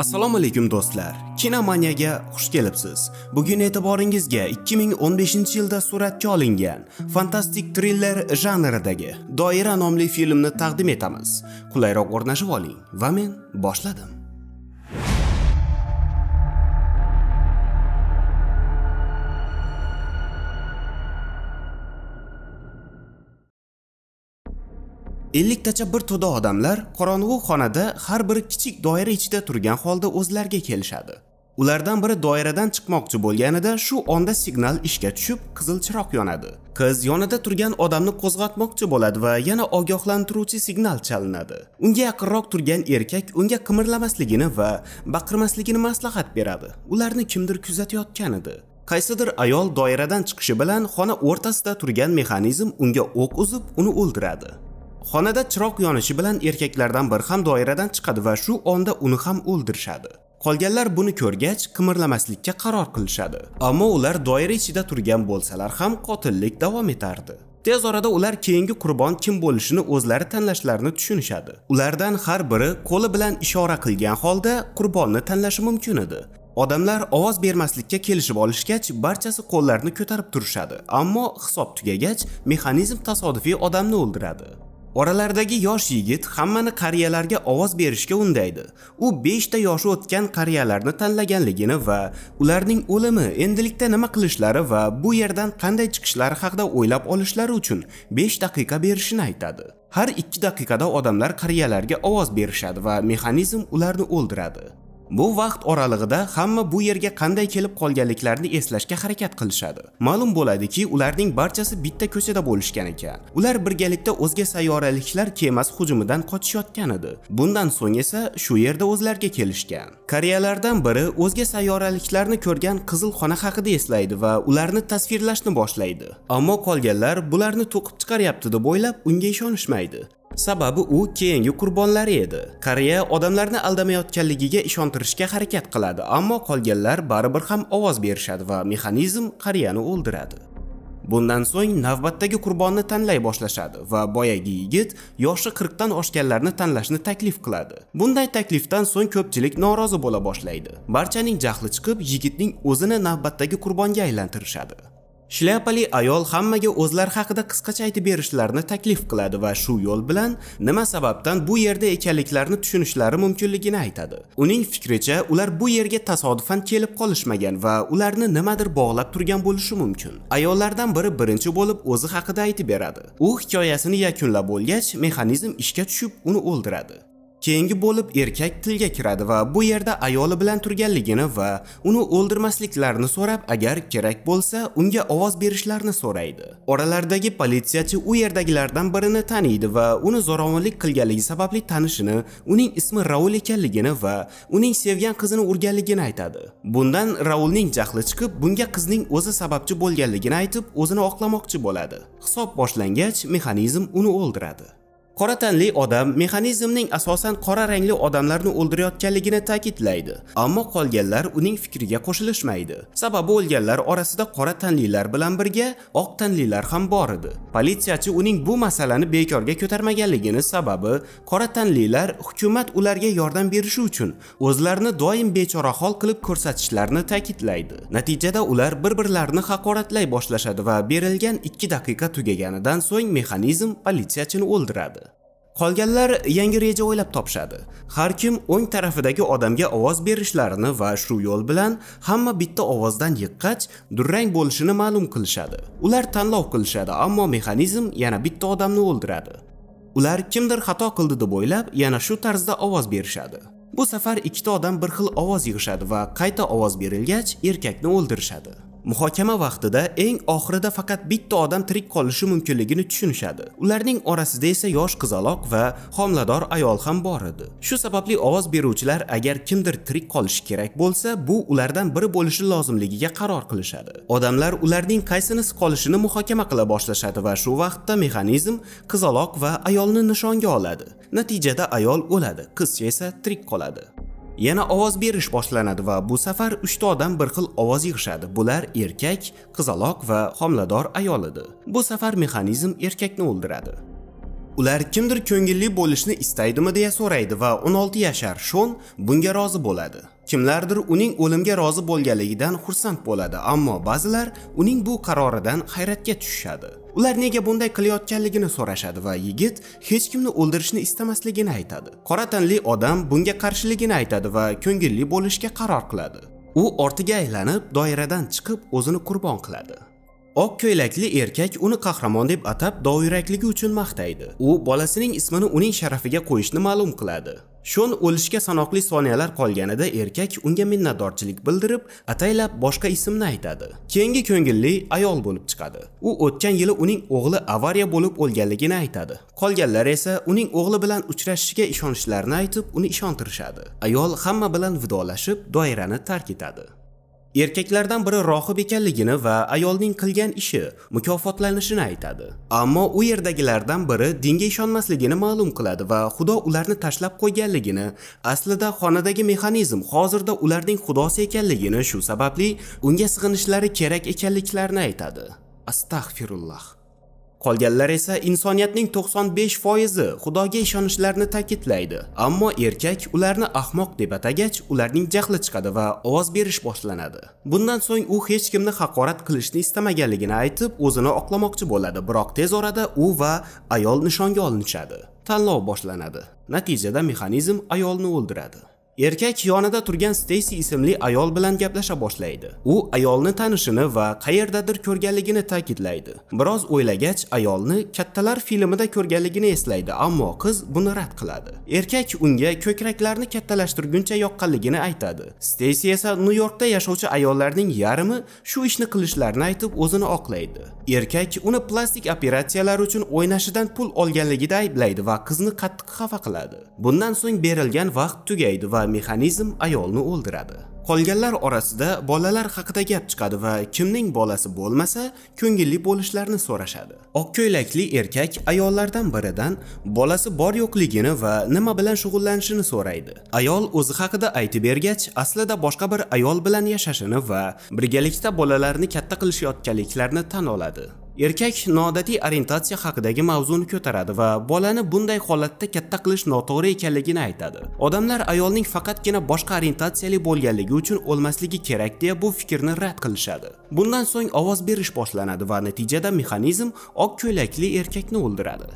Assalomu alaykum do'stlar. Kinomaniyaga xush kelibsiz. Bugun e'tiboringizga 2015-yilda suratga olingan fantastik thriller janridagi Doira nomli filmni taqdim etamiz. Qulayroq o'rnashib oling va men boshladim. elliktacha bir to'da odamlar qorong'u xonada har biri kichik doira ichida turgan holda o'zlariga kelishadi ulardan biri doiradan chiqmoqchi bo'lganida shu onda signal ishga tushib qizil chiroq yonadi qiz yonida turgan odamni qo'zg'atmoqchi bo'ladi va yana ogohlantiruvchi signal chalinadi unga yaqinroq turgan erkak unga qimirlamasligini va baqirmasligini maslahat beradi ularni kimdir kuzatayotgan edi qaysidir ayol doiradan chiqishi bilan xona o'rtasida turgan mexanizm unga o'q uzib uni o'ldiradi xonada chiroq yonishi bilan erkaklardan biri ham doiradan chiqadi va shu onda uni ham o'ldirishadi qolganlar buni ko'rgach qimirlamaslikka qaror qilishadi ammo ular doira ichida turgan bo'lsalar ham qotillik davom etardi tez orada ular keyingi qurbon kim bo'lishini o'zlari tanlashlarini tushunishadi ulardan har biri qo'li bilan ishora qilgan holda qurbonni tanlashi mumkin edi odamlar ovoz bermaslikka kelishib olishgach barchasi qo'llarini ko'tarib turishadi ammo hisob tugagach mexanizm tasodifiy odamni o'ldiradi Oralardagi yosh yigit hammani qariyalarga ovoz berishga undaydi. U 5 ta yoshi o'tgan qariyalarni tanlaganligini va ularning o'limi endilikda nima qilishlari va bu yerdan qanday chiqishlari haqida o'ylab olishlari uchun 5 daqiqa berishini aytadi. Har 2 daqiqada odamlar qariyalarga ovoz berishadi va mexanizm ularni o'ldiradi. bu vaqt oralig'ida hamma bu yerga qanday kelib qolganliklarini eslashga harakat qilishadi ma'lum bo'ladiki ularning barchasi bitta ko'chada bo'lishgan ekan ular birgalikda o'zga sayyoraliklar kemas hujumidan qochishayotgan edi bundan so'ng esa shu yerda o'zlariga kelishgan koreyalardan biri o'zga sayyoraliklarni ko'rgan qizil xona haqida eslaydi va ularni tasvirlashni boshlaydi ammo qolganlar bularni to'qib chiqaryapti deb o'ylab unga ishonishmaydi Sababi u keyingi qurbonlari edi. Qariya odamlarni aldamayotganligiga ishontirishga harakat qiladi, ammo qolganlar baribir ham ovoz berishadi va mexanizm qariyani o'ldiradi. Bundan so'ng navbatdagi qurbonni tanlay boshlashadi va boyagi yigit yoshi 40 dan oshganlarni tanlashni taklif qiladi. Bunday taklifdan so'ng ko'pchilik norozi bo'la boshlaydi. Barchaning jahli chiqib, yigitning o'zini navbatdagi qurbonga aylantirishadi. shlyapali ayol hammaga o'zlari haqida qisqacha aytib berishlarini taklif qiladi va shu yo'l bilan nima sababdan bu yerda ekanliklarini tushunishlari mumkinligini aytadi uning fikricha ular bu yerga tasodifan kelib qolishmagan va ularni nimadir bog'lab turgan bo'lishi mumkin ayollardan biri birinchi bo'lib o'zi haqida aytib beradi u hikoyasini yakunlab bo'lgach mexanizm ishga tushib uni o'ldiradi keyingi bo'lib erkak tilga kiradi va bu yerda ayoli bilan turganligini va uni o'ldirmasliklarini so'rab agar kerak bo'lsa unga ovoz berishlarini so'raydi oralaridagi politsiyachi u yerdagilardan birini taniydi va uni zo'ravonlik qilganligi sababli tanishini uning ismi raul ekanligini va uning sevgan qizini urganligini aytadi bundan raulning jahli chiqib bunga qizning o'zi sababchi bo'lganligini aytib o'zini oqlamoqchi bo'ladi hisob boshlangach mexanizm uni o'ldiradi qora tanli odam mexanizmning asosan qora rangli odamlarni o'ldirayotganligini ta'kidlaydi ammo qolganlar uning fikriga qo'shilishmaydi sababi o'lganlar orasida qora tanlilar bilan birga oq tanlilar ham bor edi politsiyachi uning bu masalani bekorga ko'tarmaganligini sababi qora tanlilar hukumat ularga yordam berishi uchun o'zlarini doim bechora hol qilib ko'rsatishlarini ta'kidlaydi natijada ular bir birlarini haqoratlay boshlashadi va berilgan 2 daqiqa tugaganidan so'ng mexanizm politsiyachini o'ldiradi Qolganlar yangi reja o'ylab topishadi. Har kim o'ng tarafidagi odamga ovoz berishlarini va shu yo'l bilan hamma bitta ovozdan yiqqach durrang bo'lishini ma'lum qilishadi. Ular tanlov qilishadi, ammo mexanizm yana bitta odamni o'ldiradi. Ular kimdir xato qildi deb o'ylab, yana shu tarzda ovoz berishadi. Bu safar ikkita odam bir xil ovoz yig'ishadi va qayta ovoz berilgach erkakni o'ldirishadi. muhokama vaqtida eng oxirida faqat bitta odam tirik qolishi mumkinligini tushunishadi ularning orasida esa yosh qizaloq va homilador ayol ham bor edi shu sababli ovoz beruvchilar agar kimdir tirik qolishi kerak bo'lsa bu ulardan biri bo'lishi lozimligiga qaror qilishadi odamlar ularning qaysinisi qolishini muhokama qila boshlashadi va shu vaqtda mexanizm qizaloq va ayolni nishonga oladi natijada ayol o'ladi qizcha esa tirik qoladi yana ovoz berish boshlanadi va bu safar 3 ta odam bir xil ovoz yig'ishadi bular erkak qizaloq va homilador ayol edi bu safar mexanizm erkakni o'ldiradi ular kimdir ko'ngilli bo'lishni istaydimi deya so'raydi va 16 yashar shon bunga rozi bo'ladi Kimlardir uning o'limga rozi bo'lganligidan xursand bo'ladi, ammo ba'zilar uning bu qaroridan hayratga tushishadi. Ular nega bunday qilayotganligini so'rashadi va yigit hech kimni o'ldirishni istamasligini aytadi. Qora tanli odam bunga qarshiligini aytadi va ko'ngilli bo'lishga qaror qiladi. U ortiga aylanib, doiradan chiqib o'zini qurbon qiladi. Oq ko'ylakli erkak uni qahramon deb atab doirakligi uchun maqtaydi. U bolasining ismini uning sharafiga qo'yishni ma'lum qiladi. Shon o'lishga sanoqli soniyalar qolganida erkak unga minnatdorchilik bildirib, ataylab boshqa ismni aytadi. Keyingi ko'ngilli ayol bo'lib chiqadi. U o'tgan yili uning o'g'li avariya bo'lib o'lganligini aytadi. Qolganlar esa uning o'g'li bilan uchrashishiga ishonishlarini aytib, uni ishontirishadi. Ayol hamma bilan vidolashib, doirani tark etadi. erkaklardan biri rohib ekanligini va ayolning qilgan ishi mukofotlanishini aytadi ammo u yerdagilardan biri dinga ishonmasligini ma'lum qiladi va xudo ularni tashlab qo'yganligini aslida xonadagi mexanizm hozirda ularning xudosi ekanligini shu sababli unga sig'inishlari kerak ekanliklarini aytadi astag'firulloh qolganlar esa insoniyatning 95 foizi xudoga ishonishlarini ta'kidlaydi ammo erkak ularni ahmoq deb atagach ularning jahli chiqadi va ovoz berish boshlanadi bundan so'ng u hech kimni haqorat qilishni istamaganligini aytib o'zini oqlamoqchi bo'ladi biroq tez orada u va ayol nishonga olinishadi tanlov boshlanadi natijada mexanizm ayolni o'ldiradi Erkak yonida turgan Stacy isimli ayol bilan gaplasha boshlaydi. U ayolni tanishini va qayerdadir ko'rganligini ta'kidlaydi. Biroz o'ylagach, ayolni Kattalar filmida ko'rganligini eslaydi, ammo qiz buni rad qiladi. Erkak unga ko'kraklarni kattalashtirguncha yoqqanligini aytadi. Stacy esa New Yorkda yashovchi ayollarning yarmi shu ishni qilishlarini aytib o'zini oqlaydi. Erkak uni plastik operatsiyalar uchun o'ynashidan pul olganligida ayblaydi va qizni qattiq xafa qiladi. Bundan so'ng berilgan vaqt tugaydi va mexanizm ayolni o'ldiradi qolganlar orasida bolalar haqida gap chiqadi va kimning bolasi bo'lmasa ko'ngilli bo'lishlarini so'rashadi oq ko'ylakli erkak ayollardan biridan bolasi bor yo'qligini va nima bilan shug'ullanishini so'raydi ayol o'zi haqida aytib bergach aslida boshqa bir ayol bilan yashashini va birgalikda bolalarni katta qilishayotganliklarini tan oladi erkak noodatiy orientatsiya haqidagi mavzuni ko'taradi va bolani bunday holatda katta qilish noto'g'ri ekanligini aytadi odamlar ayolning faqatgina boshqa orientatsiyali bo'lganligi uchun o'lmasligi kerak deya bu fikrni rad qilishadi bundan so'ng ovoz berish boshlanadi va natijada mexanizm oq ko'ylakli erkakni o'ldiradi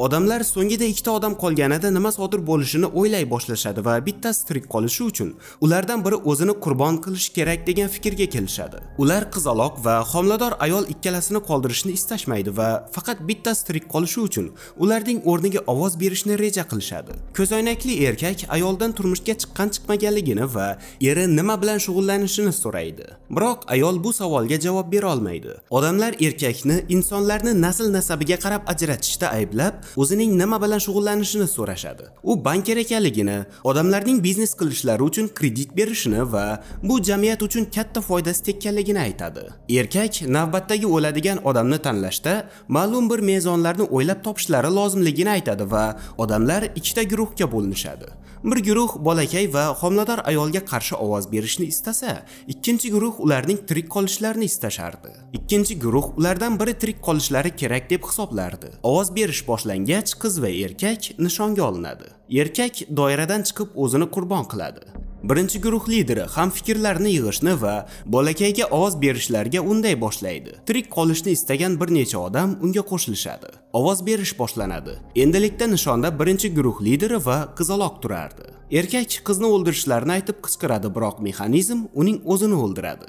odamlar so'ngida ikkita odam qolganida nima sodir bo'lishini o'ylay boshlashadi va bittasi tirik qolishi uchun ulardan biri o'zini qurbon qilish kerak degan fikrga kelishadi ular qizaloq va homilador ayol ikkalasini qoldirishni istashmaydi va faqat bittasi tirik qolishi uchun ularning o'rniga ovoz berishni reja qilishadi ko'zoynakli erkak ayoldan turmushga chiqqan chiqmaganligini va eri nima bilan shug'ullanishini so'raydi biroq ayol bu savolga javob bera olmaydi odamlar erkakni insonlarni nasl nasabiga qarab ajratishda ayblab o'zining nima bilan shug'ullanishini so'rashadi u banker ekanligini odamlarning biznes qilishlari uchun kredit berishini va bu jamiyat uchun katta foydasi tekkanligini aytadi erkak navbatdagi o'ladigan odamni tanlashda ma'lum bir mezonlarni o'ylab topishlari lozimligini aytadi va odamlar ikkita guruhga bo'linishadi bir guruh bolakay va homilador ayolga qarshi ovoz berishni istasa ikkinchi guruh ularning tirik qolishlarini istashardi ikkinchi guruh ulardan biri tirik qolishlari kerak deb hisoblardi ovoz berish boshlangach qiz va erkak nishonga olinadi erkak doiradan chiqib o'zini qurbon qiladi birinchi guruh lideri ham fikrlarni yig'ishni va bolakayga ovoz berishlarga unday boshlaydi tirik qolishni istagan bir necha odam unga qo'shilishadi ovoz berish boshlanadi endilikda nishonda birinchi guruh lideri va qizaloq turardi erkak qizni o'ldirishlarini aytib qichqiradi biroq mexanizm uning o'zini o'ldiradi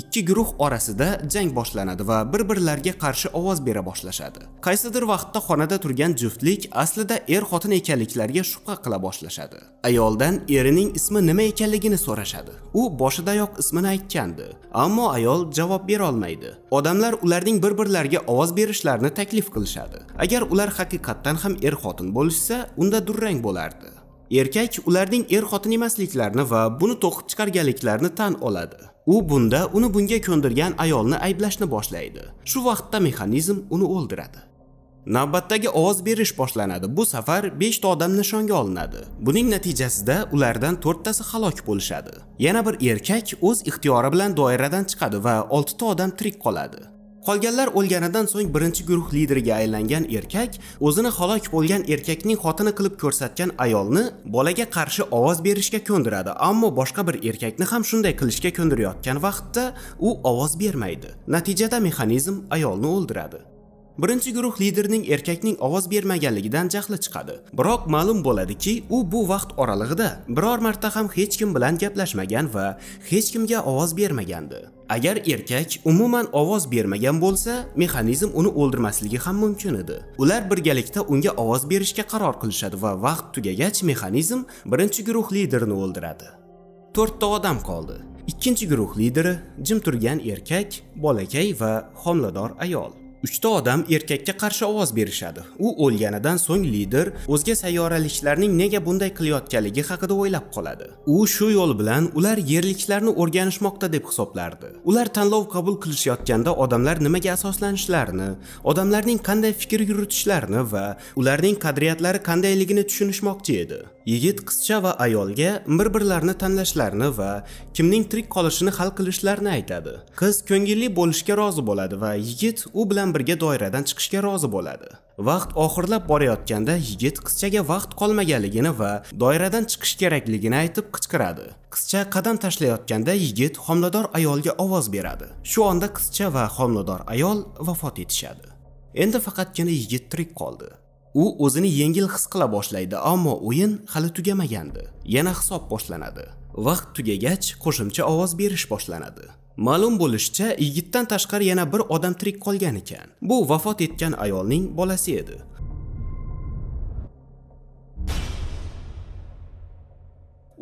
ikki guruh orasida jang boshlanadi va bir birlarga qarshi ovoz bera boshlashadi qaysidir vaqtda xonada turgan juftlik aslida er xotin ekanliklariga shubha qila boshlashadi ayoldan erining ismi nima ekanligini so'rashadi u boshidayoq ismini aytgandi ammo ayol javob bera olmaydi. odamlar ularning bir birlarga ovoz berishlarini taklif qilishadi agar ular haqiqatdan ham er xotin bo'lsa, unda durrang bo'lardi erkak ularning er xotin emasliklarini va buni to'qib chiqarganliklarini tan oladi U bunda uni bunga ko'ndirgan ayolni ayblashni boshlaydi. Shu vaqtda mexanizm uni o'ldiradi. Navbatdagi ovoz berish boshlanadi. Bu safar 5 ta odam nishonga olinadi. Buning natijasida ulardan 4 tasi halok bo'lishadi. Yana bir erkak o'z ixtiyori bilan doiradan chiqadi va 6 ta odam tirik qoladi. Qolganlar o'lganidan so'ng birinchi guruh lideriga aylangan erkak o'zini halok bo'lgan erkakning xotini qilib ko'rsatgan ayolni bolaga qarshi ovoz berishga ko'ndiradi, ammo boshqa bir erkakni ham shunday qilishga ko'ndirayotgan vaqtda u ovoz bermaydi. Natijada mexanizm ayolni o'ldiradi. birinchi guruh liderining erkakning ovoz bermaganligidan jahli chiqadi biroq ma'lum bo'ladiki u bu vaqt oralig'ida biror marta ham hech kim bilan gaplashmagan va hech kimga ovoz bermagandi agar erkak umuman ovoz bermagan bo'lsa mexanizm uni o'ldirmasligi ham mumkin edi ular birgalikda unga ovoz berishga qaror qilishadi va vaqt tugagach mexanizm birinchi guruh liderini o'ldiradi to'rtta odam qoldi ikkinchi guruh lideri jim turgan erkak bolakay va homilador ayol uchta odam erkakka qarshi ovoz berishadi u o'lganidan so'ng lider o'zga sayyoraliklarning nega bunday qilayotganligi haqida o'ylab qoladi u shu yo'l bilan ular yerliklarni o'rganishmoqda deb hisoblardi ular tanlov qabul qilishayotganda odamlar nimaga asoslanishlarini odamlarning qanday fikr yuritishlarini va ularning qadriyatlari qandayligini tushunishmoqchi edi yigit qizcha va ayolga bir birlarini tanlashlarini va kimning tirik qolishini hal qilishlarini aytadi qiz ko'ngilli bo'lishga rozi bo'ladi va yigit u bilan birga doiradan chiqishga rozi bo'ladi vaqt oxirlab borayotganda yigit qizchaga vaqt qolmaganligini va doiradan chiqish kerakligini aytib qichqiradi qizcha qadam tashlayotganda yigit homilador ayolga ovoz beradi shu onda qizcha va homilador ayol vafot etishadi endi faqatgina yigit tirik qoldi u o'zini yengil his qila boshlaydi ammo o'yin hali tugamagandi yana hisob boshlanadi vaqt tugagach qo'shimcha ovoz berish boshlanadi ma'lum bo'lishicha yigitdan tashqari yana bir odam tirik qolgan ekan bu vafot etgan ayolning bolasi edi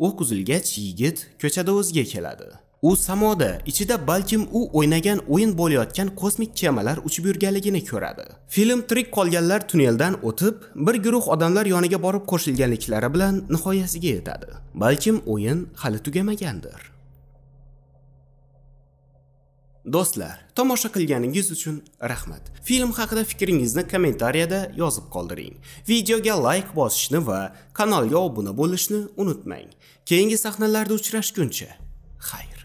o'q uzilgach yigit ko'chada o'ziga keladi u samoda ichida balkim u o'ynagan o'yin bo'layotgan kosmik kemalar uchib yurganligini ko'radi film tirik qolganlar tunneldan o'tib bir guruh odamlar yoniga borib qo'shilganliklari bilan nihoyasiga yetadi balkim o'yin hali tugamagandir Do'stlar, tomosha qilganingiz uchun rahmat. Film haqida fikringizni kommentariyada yozib qoldiring. Videoga like bosishni va kanalga obuna bo'lishni unutmang. Keyingi sahnalarda uchrashguncha. Xayr.